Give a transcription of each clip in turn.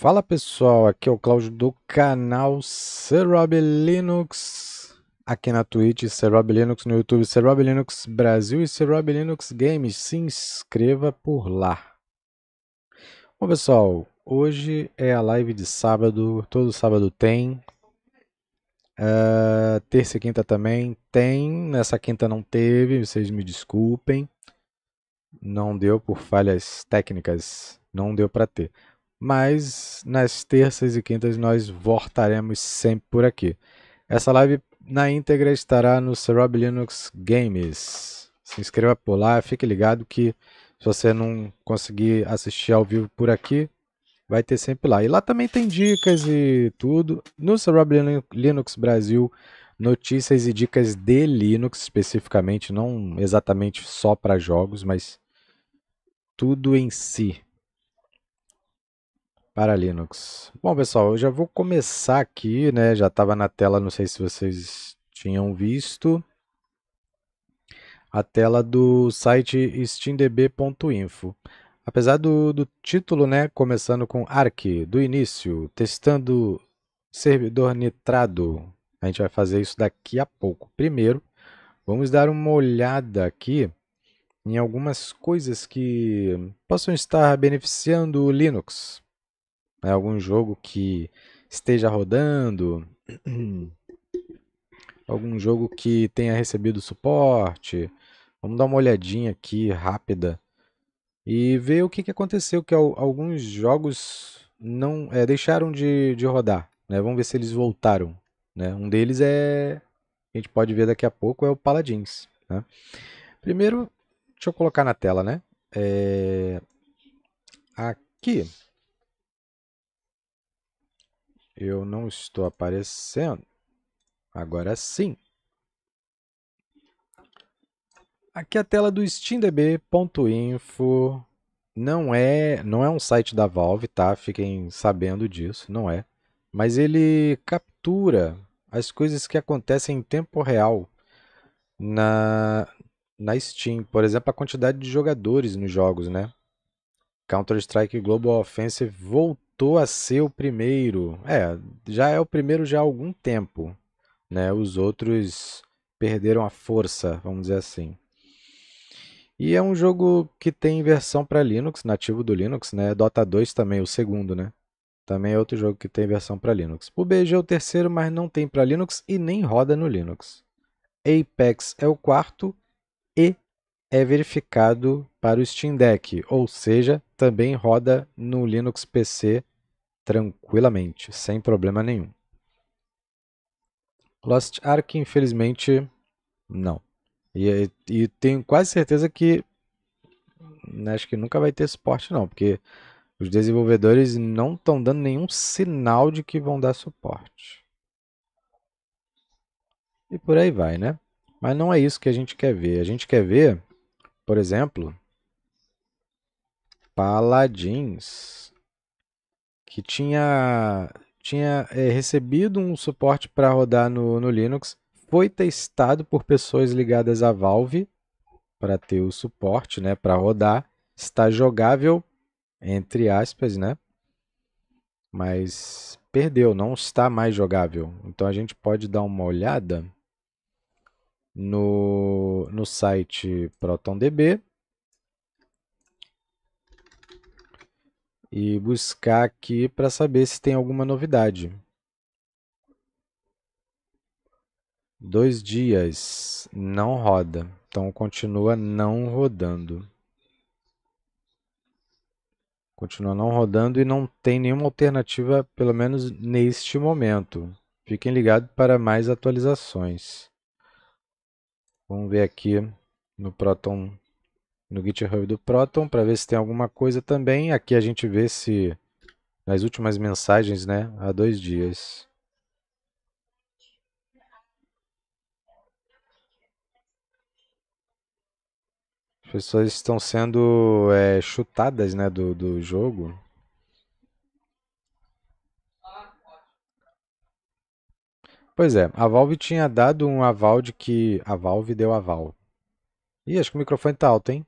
Fala pessoal, aqui é o Cláudio do canal Serob Linux, aqui na Twitch, Serob Linux, no YouTube Serob Linux Brasil e Serob Linux Games, se inscreva por lá. Bom pessoal, hoje é a live de sábado, todo sábado tem, uh, terça e quinta também tem, nessa quinta não teve, vocês me desculpem, não deu por falhas técnicas, não deu para ter mas nas terças e quintas nós voltaremos sempre por aqui. Essa live na íntegra estará no Serob Linux Games. Se inscreva por lá, fique ligado que se você não conseguir assistir ao vivo por aqui, vai ter sempre lá. E lá também tem dicas e tudo. No Serob Linux Brasil, notícias e dicas de Linux especificamente, não exatamente só para jogos, mas tudo em si. Para Linux. Bom, pessoal, eu já vou começar aqui, né? Já estava na tela, não sei se vocês tinham visto. A tela do site steamdb.info. Apesar do, do título, né? Começando com ARC, do início, testando servidor nitrado. A gente vai fazer isso daqui a pouco. Primeiro, vamos dar uma olhada aqui em algumas coisas que possam estar beneficiando o Linux. É algum jogo que esteja rodando, algum jogo que tenha recebido suporte. Vamos dar uma olhadinha aqui rápida e ver o que, que aconteceu, que alguns jogos não é, deixaram de, de rodar. Né? Vamos ver se eles voltaram. Né? Um deles é, a gente pode ver daqui a pouco, é o Paladins. Né? Primeiro, deixa eu colocar na tela, né? É... Aqui, eu não estou aparecendo. Agora sim. Aqui é a tela do steamdb.info não é, não é um site da Valve, tá? Fiquem sabendo disso, não é. Mas ele captura as coisas que acontecem em tempo real na, na Steam. Por exemplo, a quantidade de jogadores nos jogos, né? Counter-Strike Global Offensive voltou voltou a ser o primeiro. É, já é o primeiro já há algum tempo. Né? Os outros perderam a força, vamos dizer assim. E é um jogo que tem versão para Linux, nativo do Linux, né? Dota 2 também, o segundo, né? Também é outro jogo que tem versão para Linux. O BG é o terceiro, mas não tem para Linux e nem roda no Linux. Apex é o quarto e é verificado para o Steam Deck, ou seja, também roda no Linux PC tranquilamente, sem problema nenhum. Lost Ark, infelizmente, não. E, e tenho quase certeza que né, acho que nunca vai ter suporte não, porque os desenvolvedores não estão dando nenhum sinal de que vão dar suporte. E por aí vai, né? Mas não é isso que a gente quer ver. A gente quer ver, por exemplo, paladins que tinha, tinha é, recebido um suporte para rodar no, no Linux, foi testado por pessoas ligadas à Valve para ter o suporte, né, para rodar, está jogável entre aspas, né? Mas perdeu, não está mais jogável. Então a gente pode dar uma olhada no, no site ProtonDB e buscar aqui para saber se tem alguma novidade. Dois dias, não roda. Então continua não rodando. Continua não rodando e não tem nenhuma alternativa, pelo menos neste momento. Fiquem ligados para mais atualizações. Vamos ver aqui no Proton no GitHub do Proton para ver se tem alguma coisa também. Aqui a gente vê se nas últimas mensagens, né, há dois dias. As pessoas estão sendo é, chutadas né, do, do jogo. Pois é, a Valve tinha dado um aval de que... A Valve deu aval. Ih, acho que o microfone tá alto, hein?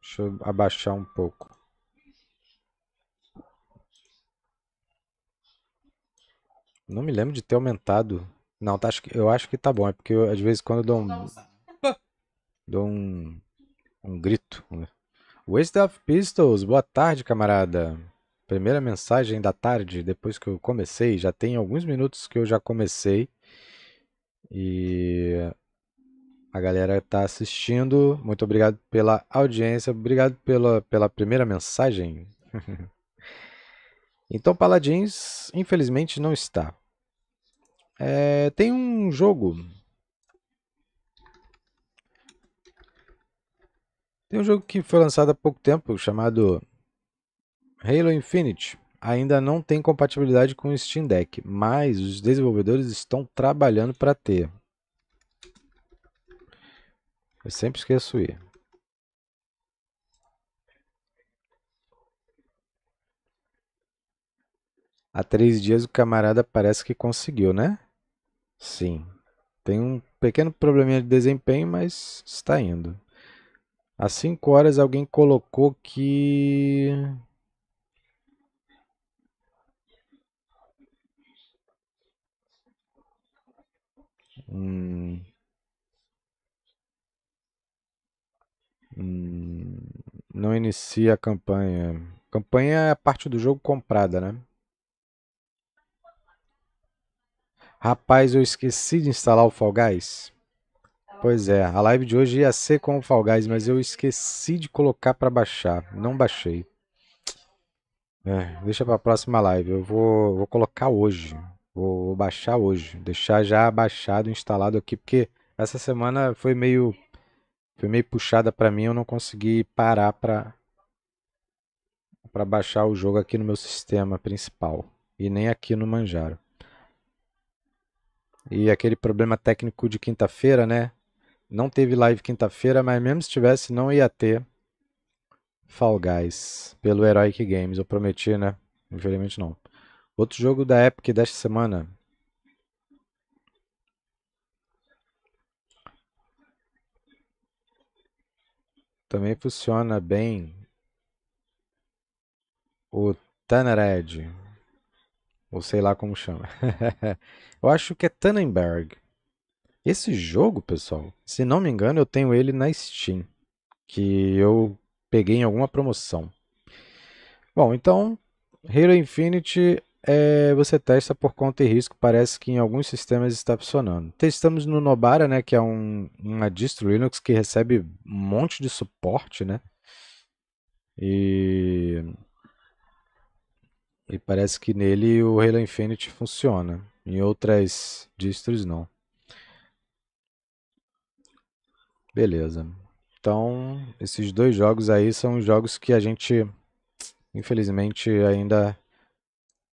Deixa eu abaixar um pouco. Não me lembro de ter aumentado. Não, tá, acho que, eu acho que tá bom. É porque eu, às vezes quando eu dou um. dou um. um grito. Né? Waste of Pistols, boa tarde, camarada. Primeira mensagem da tarde, depois que eu comecei. Já tem alguns minutos que eu já comecei. E a galera está assistindo. Muito obrigado pela audiência, obrigado pela, pela primeira mensagem. então, Paladins, infelizmente, não está. É, tem um jogo. Tem um jogo que foi lançado há pouco tempo chamado Halo Infinite. Ainda não tem compatibilidade com o Steam Deck, mas os desenvolvedores estão trabalhando para ter. Eu sempre esqueço ir. Há três dias o camarada parece que conseguiu, né? Sim. Tem um pequeno probleminha de desempenho, mas está indo. Há cinco horas alguém colocou que... Hum. não inicia a campanha. Campanha é a parte do jogo comprada, né? Rapaz, eu esqueci de instalar o Fall Guys. Pois é, a live de hoje ia ser com o Fall Guys, mas eu esqueci de colocar para baixar. Não baixei. É, deixa para a próxima live. Eu vou, vou colocar hoje. Vou, vou baixar hoje. Deixar já baixado, instalado aqui, porque essa semana foi meio foi meio puxada para mim, eu não consegui parar para para baixar o jogo aqui no meu sistema principal e nem aqui no Manjaro. E aquele problema técnico de quinta-feira, né? Não teve live quinta-feira, mas mesmo se tivesse, não ia ter Fall Guys pelo Heroic Games. Eu prometi, né? Infelizmente não. Outro jogo da Epic desta semana, Também funciona bem o Tannered. Ou sei lá como chama. eu acho que é Tannenberg. Esse jogo, pessoal, se não me engano, eu tenho ele na Steam. Que eu peguei em alguma promoção. Bom, então, Halo Infinite é, você testa por conta e risco, parece que em alguns sistemas está funcionando. Testamos no Nobara, né, que é um, uma distro Linux que recebe um monte de suporte, né? E, e parece que nele o Halo Infinite funciona, em outras distros não. Beleza. Então, esses dois jogos aí são jogos que a gente, infelizmente, ainda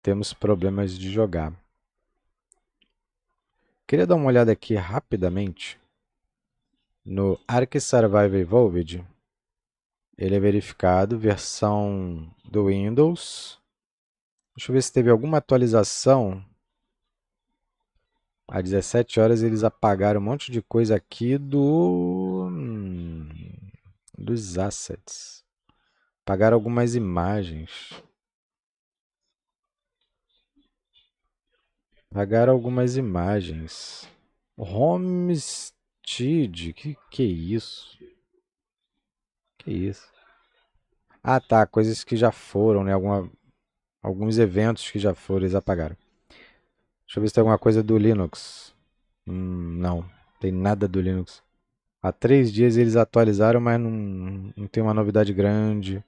temos problemas de jogar. Queria dar uma olhada aqui rapidamente no Arc Survive Evolved. Ele é verificado, versão do Windows. Deixa eu ver se teve alguma atualização. Às 17 horas eles apagaram um monte de coisa aqui do hum, dos assets. Apagaram algumas imagens. Vagar algumas imagens. Homestead, que que é isso? Que é isso? Ah, tá, coisas que já foram, né? Alguma, alguns eventos que já foram, eles apagaram. Deixa eu ver se tem alguma coisa do Linux. Hum, não, tem nada do Linux. Há três dias eles atualizaram, mas não, não tem uma novidade grande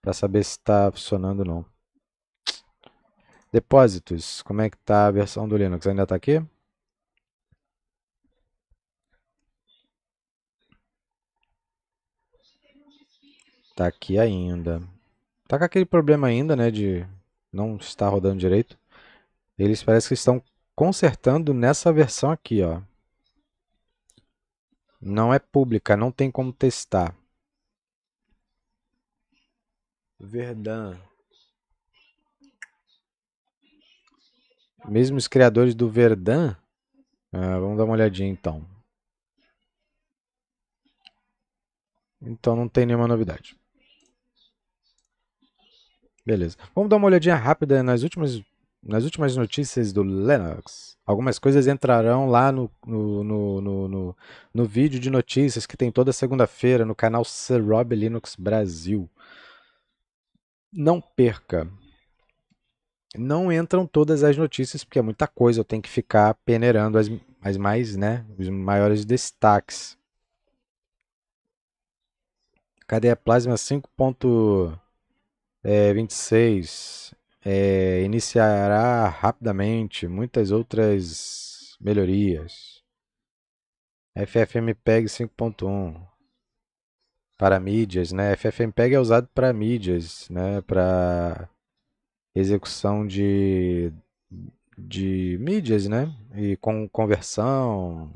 para saber se está funcionando ou não. Depósitos. Como é que está a versão do Linux? Ainda está aqui? Está aqui ainda. Está com aquele problema ainda, né? De não estar rodando direito. Eles parece que estão consertando nessa versão aqui, ó. Não é pública, não tem como testar. Verdão. Mesmo os criadores do Verdun. Ah, vamos dar uma olhadinha então. Então não tem nenhuma novidade. Beleza. Vamos dar uma olhadinha rápida nas últimas, nas últimas notícias do Linux. Algumas coisas entrarão lá no, no, no, no, no vídeo de notícias que tem toda segunda-feira no canal Sir Rob Linux Brasil. Não perca não entram todas as notícias, porque é muita coisa, eu tenho que ficar peneirando as, as mais, né, os maiores destaques. a plasma 5.26 é, é, iniciará rapidamente muitas outras melhorias. FFmpeg 5.1 para mídias, né? FFmpeg é usado para mídias, né? Para execução de, de mídias, né? E com conversão,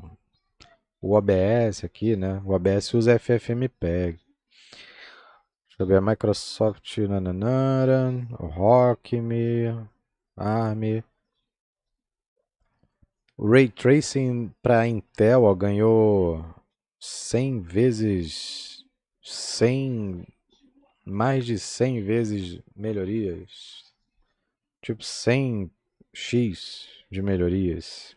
o OBS aqui, né? O OBS usa FFmpeg. Deixa eu ver, Microsoft, nananara, Rockme, ARM. O Ray Tracing para Intel ó, ganhou 100 vezes, 100, mais de 100 vezes melhorias tipo 100x de melhorias.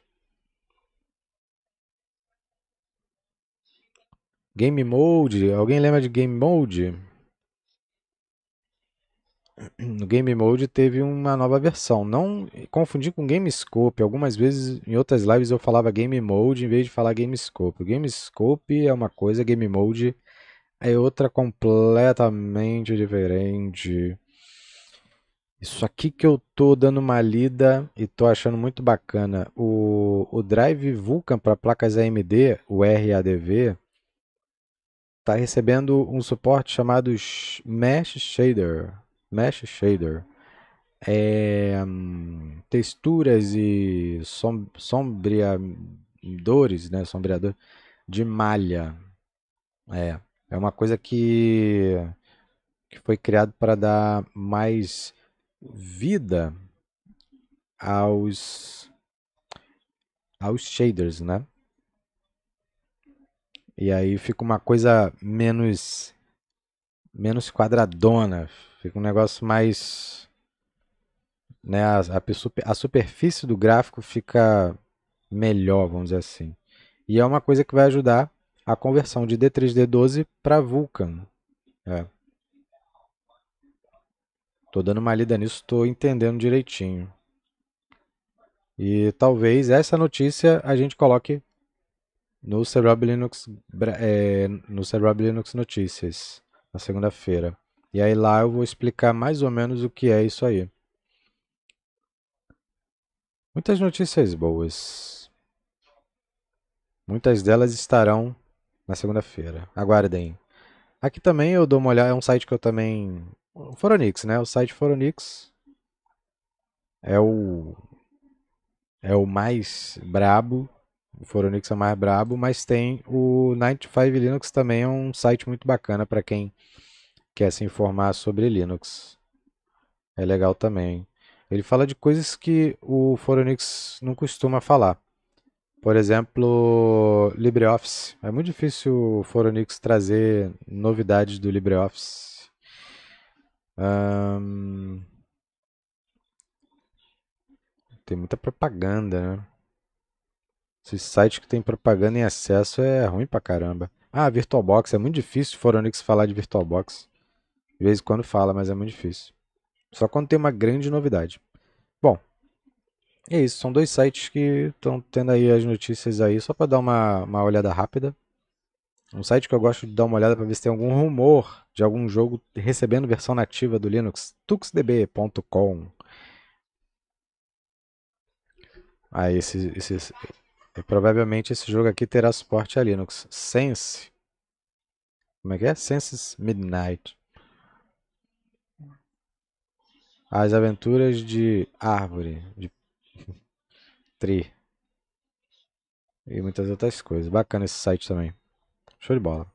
Game Mode, alguém lembra de Game Mode? No Game Mode teve uma nova versão, não confundir com Game Scope. Algumas vezes em outras lives eu falava Game Mode em vez de falar Game Scope. Game Scope é uma coisa, Game Mode é outra completamente diferente. Isso aqui que eu tô dando uma lida e tô achando muito bacana. O, o Drive Vulcan para placas AMD, o RADV, tá recebendo um suporte chamado Mesh Shader. Mesh Shader. É, texturas e som, sombreadores, né? Sombreador de malha. É, é uma coisa que, que foi criado para dar mais vida aos, aos shaders, né? E aí fica uma coisa menos menos quadradona, fica um negócio mais né, a, a, a superfície do gráfico fica melhor, vamos dizer assim. E é uma coisa que vai ajudar a conversão de D3D12 para Vulkan. É. Estou dando uma lida nisso, estou entendendo direitinho. E talvez essa notícia a gente coloque no Cerebral Linux, é, no Cerebral Linux Notícias, na segunda-feira. E aí lá eu vou explicar mais ou menos o que é isso aí. Muitas notícias boas. Muitas delas estarão na segunda-feira. Aguardem. Aqui também eu dou uma olhada, é um site que eu também o Foronix, né? O site Foronix é o é o mais brabo. O Foronix é o mais brabo, mas tem o 95 Linux também é um site muito bacana para quem quer se informar sobre Linux. É legal também. Ele fala de coisas que o Foronix não costuma falar. Por exemplo, LibreOffice. É muito difícil o Foronix trazer novidades do LibreOffice um... Tem muita propaganda, né? Esses sites que tem propaganda em acesso é ruim pra caramba. Ah, VirtualBox. É muito difícil Foronix falar de VirtualBox. De vez em quando fala, mas é muito difícil. Só quando tem uma grande novidade. Bom, é isso. São dois sites que estão tendo aí as notícias aí, só para dar uma, uma olhada rápida. Um site que eu gosto de dar uma olhada para ver se tem algum rumor de algum jogo recebendo versão nativa do Linux, tuxdb.com. Ah, esse, esse, é, provavelmente esse jogo aqui terá suporte a Linux. Sense. Como é que é? Senses Midnight. As aventuras de árvore, de tri. E muitas outras coisas. Bacana esse site também. Show de bola.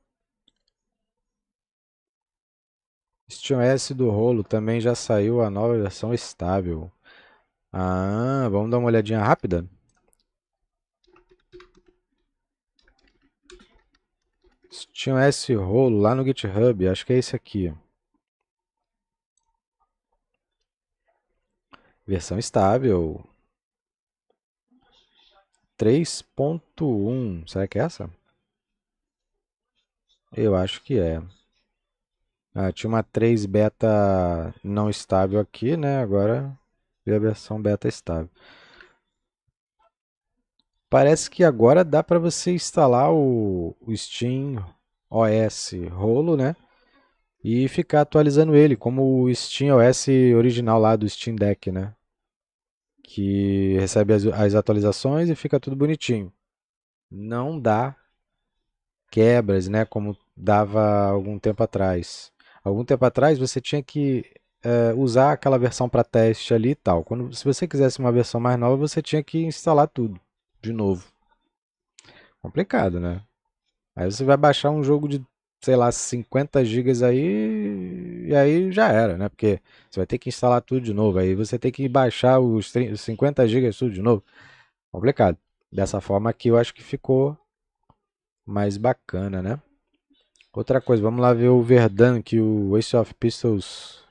S do rolo também já saiu a nova versão estável. Ah, vamos dar uma olhadinha rápida? S rolo lá no GitHub, acho que é esse aqui. Versão estável. 3.1, será que é essa? Eu acho que é. Ah, tinha uma 3 beta não estável aqui, né? Agora veio a versão beta estável. Parece que agora dá para você instalar o, o Steam OS rolo, né? E ficar atualizando ele, como o Steam OS original lá do Steam Deck, né? Que recebe as, as atualizações e fica tudo bonitinho. Não dá quebras, né? Como dava algum tempo atrás. Algum tempo atrás você tinha que é, usar aquela versão para teste ali e tal. Quando, se você quisesse uma versão mais nova, você tinha que instalar tudo de novo. Complicado, né? Aí você vai baixar um jogo de, sei lá, 50 gigas aí e aí já era, né? Porque você vai ter que instalar tudo de novo. Aí você tem que baixar os 50 gigas tudo de novo. Complicado. Dessa forma aqui eu acho que ficou mais bacana, né? Outra coisa, vamos lá ver o Verdan que o Ace of Pistols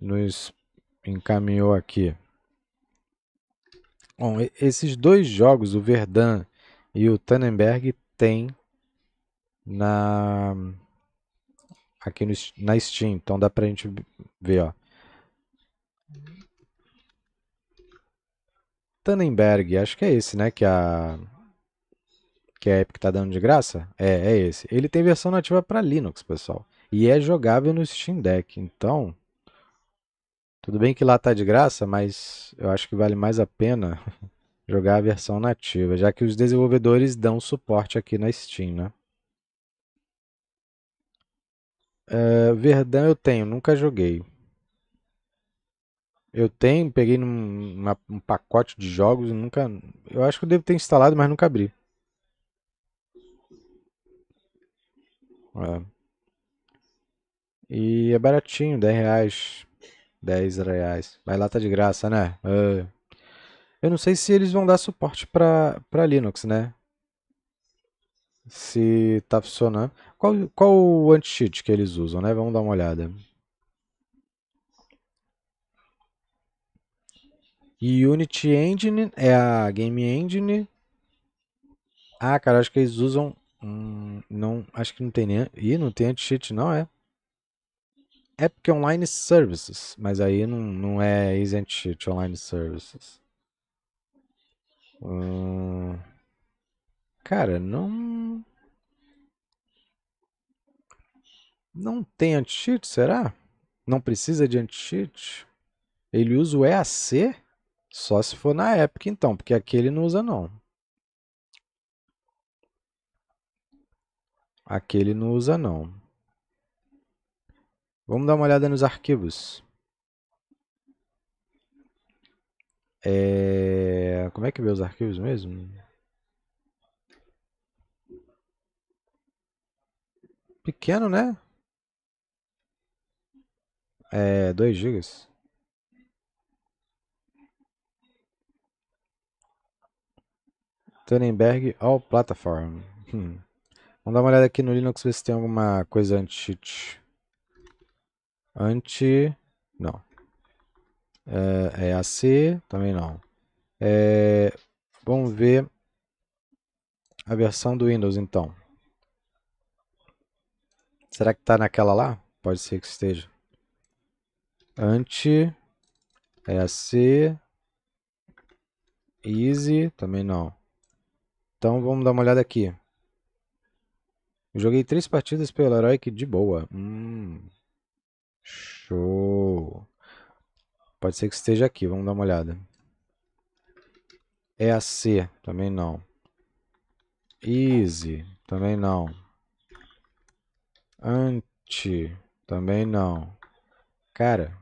nos encaminhou aqui. Bom, esses dois jogos, o Verdan e o Tannenberg, tem na aqui no, na Steam. Então dá pra gente ver, ó. Tannenberg, acho que é esse, né? Que a que a Epic está dando de graça? É, é esse. Ele tem versão nativa para Linux, pessoal. E é jogável no Steam Deck. Então, tudo bem que lá está de graça, mas eu acho que vale mais a pena jogar a versão nativa, já que os desenvolvedores dão suporte aqui na Steam, né? Uh, é, Verdão eu tenho, nunca joguei. Eu tenho, peguei num uma, um pacote de jogos, nunca. Eu acho que eu devo ter instalado, mas nunca abri. É. E é baratinho, 10 reais. 10 reais. Vai lá, tá de graça, né? É. Eu não sei se eles vão dar suporte pra, pra Linux, né? Se tá funcionando. Qual, qual o anti-cheat que eles usam, né? Vamos dar uma olhada. Unity Engine é a Game Engine. Ah, cara, acho que eles usam Hum, não, acho que não tem nem. Ih, não tem anti-cheat, não é? é porque é Online Services, mas aí não, não é Easy anti-cheat Online Services. Hum, cara, não. Não tem anti-cheat, será? Não precisa de anti-cheat? Ele usa o EAC? Só se for na Epic então, porque aqui ele não usa não. Aquele não usa não. Vamos dar uma olhada nos arquivos. É... Como é que vê os arquivos mesmo? Pequeno, né? É, 2 GB. Tannenberg All Platform. Hum. Vamos dar uma olhada aqui no Linux, ver se tem alguma coisa anti-cheat. Anti... não. É, é AC, também não. É, vamos ver a versão do Windows, então. Será que está naquela lá? Pode ser que esteja. Anti, é AC Easy, também não. Então vamos dar uma olhada aqui. Joguei três partidas pelo Heroic de boa. Hum, show. Pode ser que esteja aqui, vamos dar uma olhada. É a C, também não. Easy, também não. Anti, também não. Cara,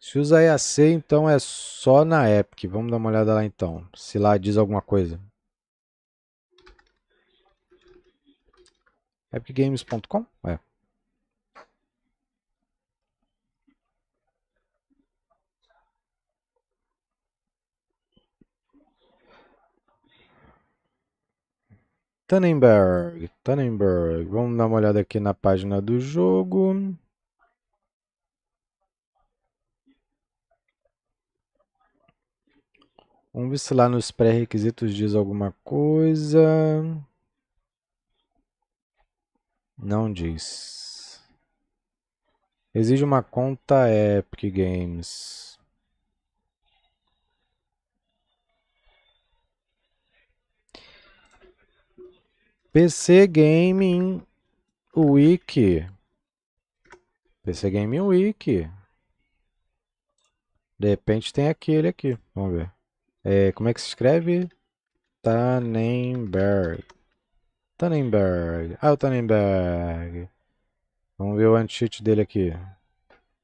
se usa EAC, então é só na Epic. Vamos dar uma olhada lá então, se lá diz alguma coisa. Epicgames.com? É. Tannenberg, Tannenberg, vamos dar uma olhada aqui na página do jogo. Vamos ver se lá nos pré-requisitos diz alguma coisa. Não diz. Exige uma conta Epic Games. PC Gaming Wiki. PC Gaming Wiki. De repente tem aquele aqui. Vamos ver. É, como é que se escreve? Tannenberg. Tannenberg. Ah, o Tannenberg. Vamos ver o anti-cheat dele aqui.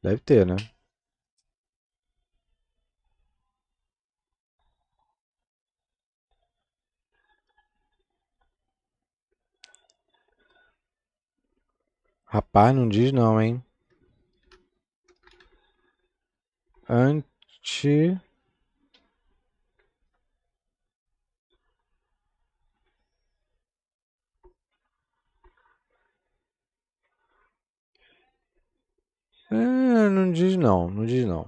Deve ter, né? Rapaz, não diz não, hein? Anti... Não, diz não, não diz não.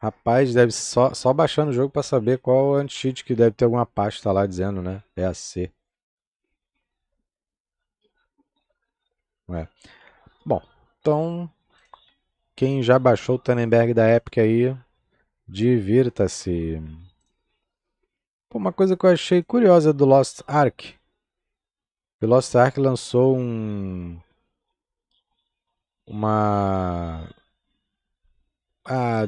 Rapaz, deve só, só baixando o jogo para saber qual anti-cheat que deve ter alguma pasta lá dizendo, né? É a C. É. Bom, então quem já baixou o Tannenberg da época aí, divirta-se. Uma coisa que eu achei curiosa do Lost Ark. O Lost Ark lançou um uma. Ah,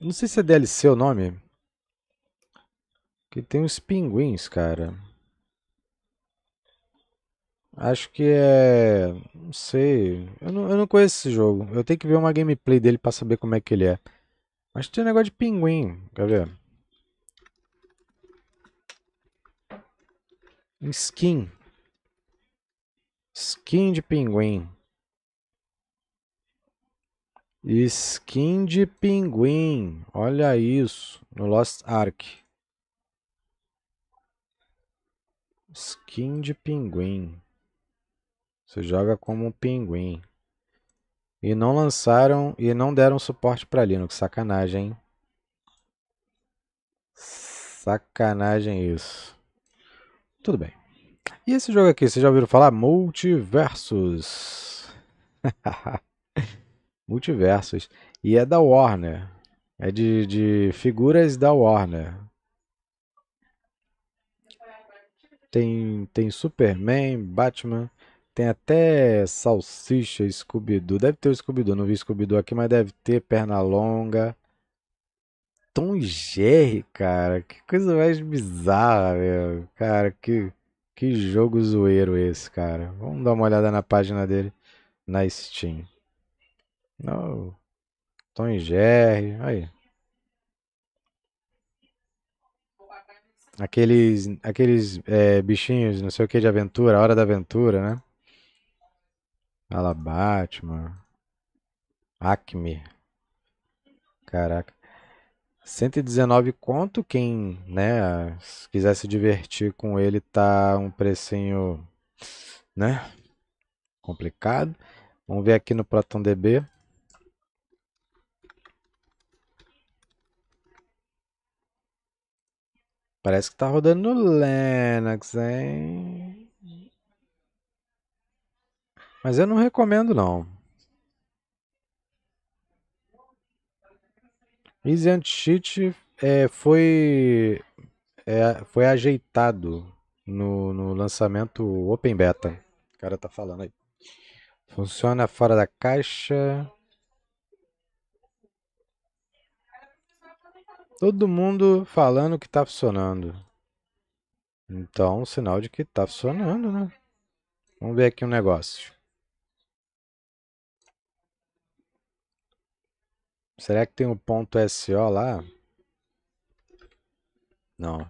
não sei se é DLC o nome. Que tem uns pinguins, cara. Acho que é. Não sei. Eu não, eu não conheço esse jogo. Eu tenho que ver uma gameplay dele pra saber como é que ele é. Mas tem um negócio de pinguim. Quer ver? Skin. Skin de pinguim. Skin de pinguim. Olha isso. No Lost Ark. Skin de pinguim. Você joga como um pinguim. E não lançaram e não deram suporte para Linux. Sacanagem, hein? Sacanagem isso. Tudo bem. E esse jogo aqui, vocês já ouviram falar? Multiversus. Multiversos. E é da Warner. É de, de figuras da Warner. Tem, tem Superman, Batman, tem até Salsicha, Scooby-Doo. Deve ter o Scooby-Doo, não vi Scooby-Doo aqui, mas deve ter perna longa. Tom Jerry, cara, que coisa mais bizarra, meu. Cara, que, que jogo zoeiro esse, cara. Vamos dar uma olhada na página dele na Steam. Não. Tom e Jerry. Aí. Aqueles, aqueles é, bichinhos, não sei o que, de aventura, Hora da Aventura, né? Ala Batman. Acme. Caraca. 119 conto quem, né, se quiser se divertir com ele tá um precinho, né, complicado. Vamos ver aqui no ProtonDB. Parece que tá rodando no Linux, hein? Mas eu não recomendo, não. Easy Anti-Cheat é, foi, é, foi ajeitado no, no lançamento Open Beta. O cara tá falando aí. Funciona fora da caixa. Todo mundo falando que tá funcionando. Então, sinal de que tá funcionando, né? Vamos ver aqui um negócio. Será que tem o um ponto SO lá? Não.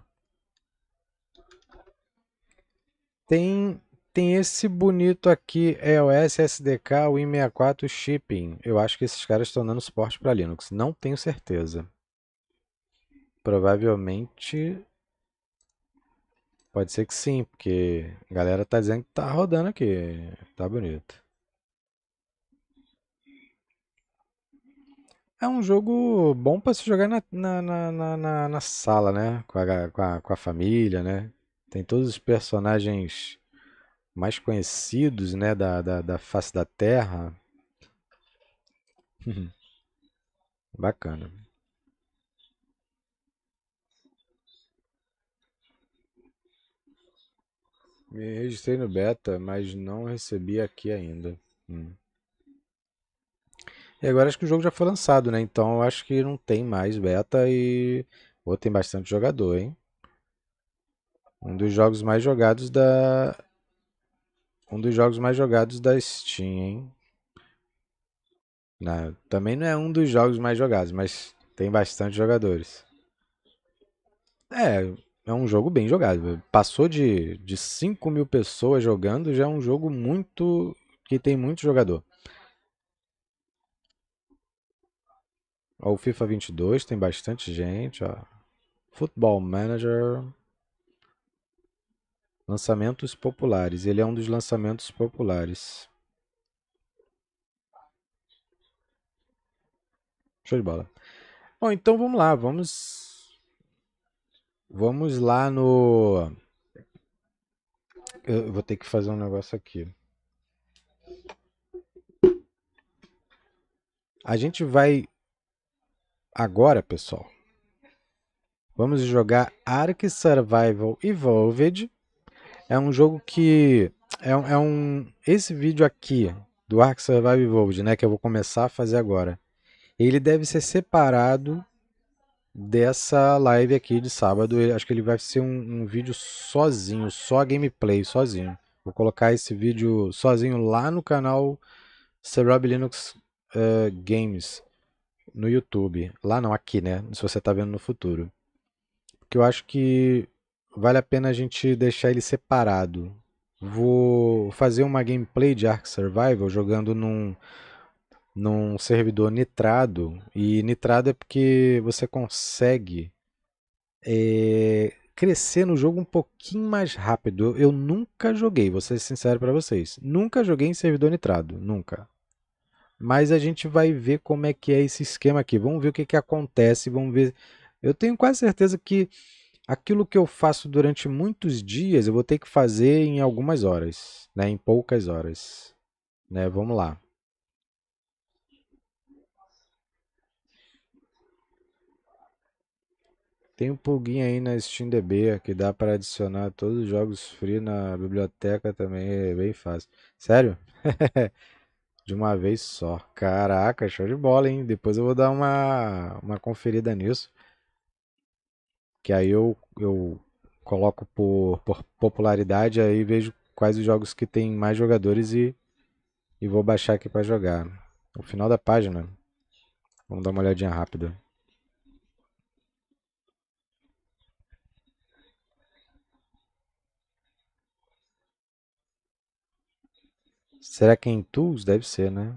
Tem, tem esse bonito aqui, EOS SDK Win64 Shipping. Eu acho que esses caras estão dando suporte para Linux. Não tenho certeza. Provavelmente. Pode ser que sim, porque a galera tá dizendo que tá rodando aqui. Tá bonito. É um jogo bom para se jogar na, na, na, na, na sala, né? Com a, com, a, com a família, né? Tem todos os personagens mais conhecidos, né? Da, da, da face da Terra. Bacana. Me registrei no beta, mas não recebi aqui ainda. Hum. E agora acho que o jogo já foi lançado, né? Então acho que não tem mais beta e. Ou tem bastante jogador, hein? Um dos jogos mais jogados da. Um dos jogos mais jogados da Steam, hein? Não, também não é um dos jogos mais jogados, mas tem bastante jogadores. É, é um jogo bem jogado. Passou de, de 5 mil pessoas jogando, já é um jogo muito. que tem muito jogador. Ó, o FIFA 22 tem bastante gente. Ó. Football Manager. Lançamentos populares. Ele é um dos lançamentos populares. Show de bola. Bom, então vamos lá. Vamos Vamos lá no. Eu vou ter que fazer um negócio aqui. A gente vai agora, pessoal. Vamos jogar Ark Survival Evolved. É um jogo que é, é um esse vídeo aqui do Ark Survival Evolved, né, que eu vou começar a fazer agora. Ele deve ser separado dessa live aqui de sábado. Eu acho que ele vai ser um, um, vídeo sozinho, só gameplay, sozinho. Vou colocar esse vídeo sozinho lá no canal Serob Linux uh, Games no YouTube. Lá não, aqui, né? Se você está vendo no futuro. Porque eu acho que vale a pena a gente deixar ele separado. Vou fazer uma gameplay de Ark Survival jogando num num servidor nitrado. E nitrado é porque você consegue é, crescer no jogo um pouquinho mais rápido. Eu nunca joguei, vou ser sincero para vocês. Nunca joguei em servidor nitrado, nunca. Mas a gente vai ver como é que é esse esquema aqui. Vamos ver o que, que acontece, vamos ver. Eu tenho quase certeza que aquilo que eu faço durante muitos dias, eu vou ter que fazer em algumas horas, né? em poucas horas. Né? Vamos lá. Tem um plugin aí na SteamDB que dá para adicionar todos os jogos free na biblioteca também, é bem fácil. Sério? de uma vez só. Caraca, show de bola, hein? Depois eu vou dar uma, uma conferida nisso. Que aí eu, eu coloco por, por popularidade, aí vejo quais os jogos que tem mais jogadores e, e vou baixar aqui para jogar. No final da página. Vamos dar uma olhadinha rápida. Será que é em tools? Deve ser, né?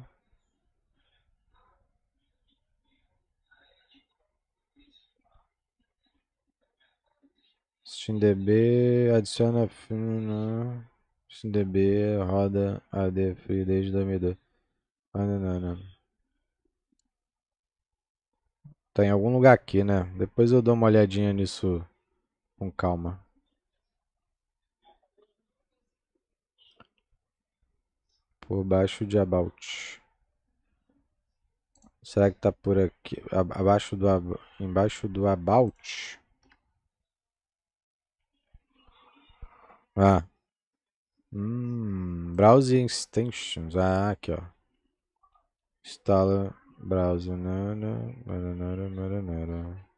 SteamDB adiciona firmware. SteamDB roda AD Free desde 2002. Ah, não, não, não. Tá em algum lugar aqui, né? Depois eu dou uma olhadinha nisso com calma. por baixo de about. Será que está por aqui? Abaixo do, embaixo do about? Ah. Hum, browser extensions. Ah, aqui, ó. Instala browser. Nanana, nanana, nanana.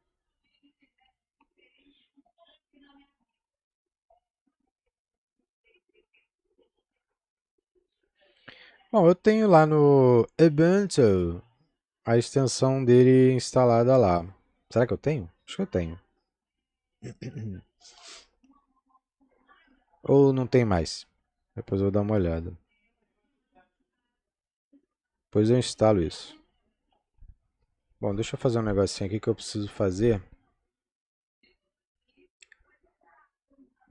Bom, eu tenho lá no Ubuntu a extensão dele instalada lá. Será que eu tenho? Acho que eu tenho. Ou não tem mais? Depois eu vou dar uma olhada. Depois eu instalo isso. Bom, deixa eu fazer um negocinho aqui que eu preciso fazer.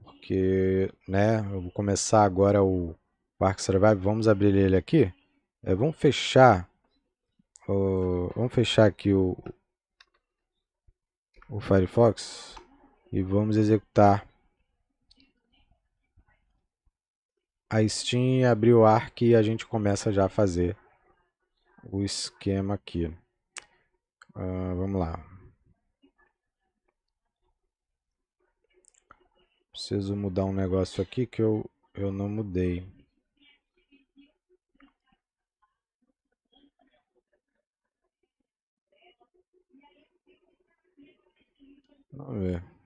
Porque, né, eu vou começar agora o Arc Survive, vamos abrir ele aqui. É, vamos fechar. O, vamos fechar aqui o, o Firefox e vamos executar a Steam, abrir o Arc e a gente começa já a fazer o esquema aqui. Uh, vamos lá. Preciso mudar um negócio aqui que eu, eu não mudei. no ver. Eh,